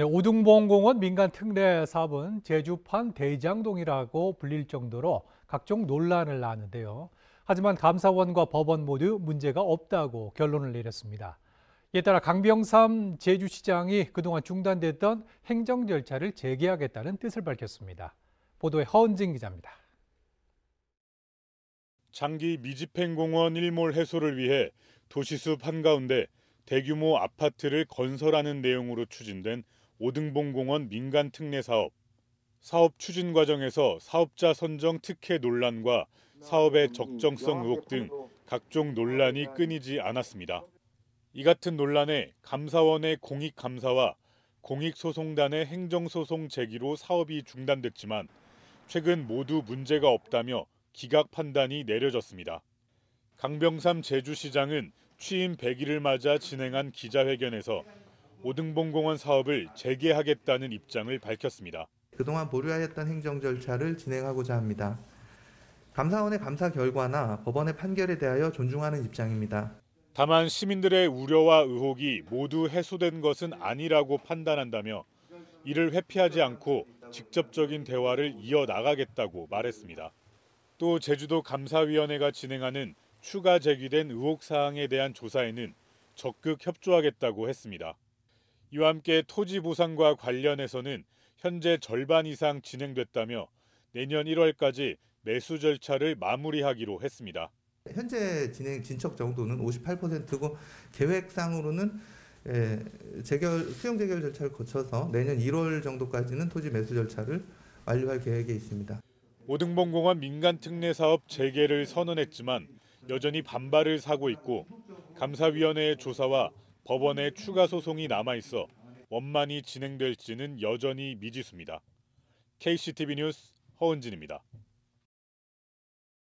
네, 오등봉공원 민간 특례 사업은 제주판 대장동이라고 불릴 정도로 각종 논란을 낳았는데요. 하지만 감사원과 법원 모두 문제가 없다고 결론을 내렸습니다. 이에 따라 강병삼 제주시장이 그동안 중단됐던 행정 절차를 재개하겠다는 뜻을 밝혔습니다. 보도에 허은진 기자입니다. 장기 미집행공원 일몰 해소를 위해 도시숲 한가운데 대규모 아파트를 건설하는 내용으로 추진된 오등봉공원 민간 특례 사업, 사업 추진 과정에서 사업자 선정 특혜 논란과 사업의 적정성 의혹 등 각종 논란이 끊이지 않았습니다. 이 같은 논란에 감사원의 공익감사와 공익소송단의 행정소송 제기로 사업이 중단됐지만 최근 모두 문제가 없다며 기각 판단이 내려졌습니다. 강병삼 제주시장은 취임 100일을 맞아 진행한 기자회견에서 오등봉공원 사업을 재개하겠다는 입장을 밝혔습니다. 그동안 보류하였던 행정 절차를 진행하고자 합니다. 감사원의 감사 결과나 법원의 판결에 대하여 존중하는 입장입니다. 다만 시민들의 우려와 의혹이 모두 해소된 것은 아니라고 판단한다며 이를 회피하지 않고 직접적인 대화를 이어나가겠다고 말했습니다. 또 제주도 감사위원회가 진행하는 추가 제기된 의혹 사항에 대한 조사에는 적극 협조하겠다고 했습니다. 이와 함께 토지 보상과 관련해서는 현재 절반 이상 진행됐다며 내년 1월까지 매수 절차를 마무리하기로 했습니다. 현재 진행 진척 정도는 58%고 계획상으로는 예, 재결 수용 재결 절차를 거쳐서 내년 1월 정도까지는 토지 매수 절차를 완료할 계획에 있습니다. 오등봉공원 민간 특례 사업 재개를 선언했지만 여전히 반발을 사고 있고 감사위원회의 조사와 법원에 추가 소송이 남아 있어 원만히 진행될지는 여전히 미지수입니다. KCTV 뉴스 허은진입니다.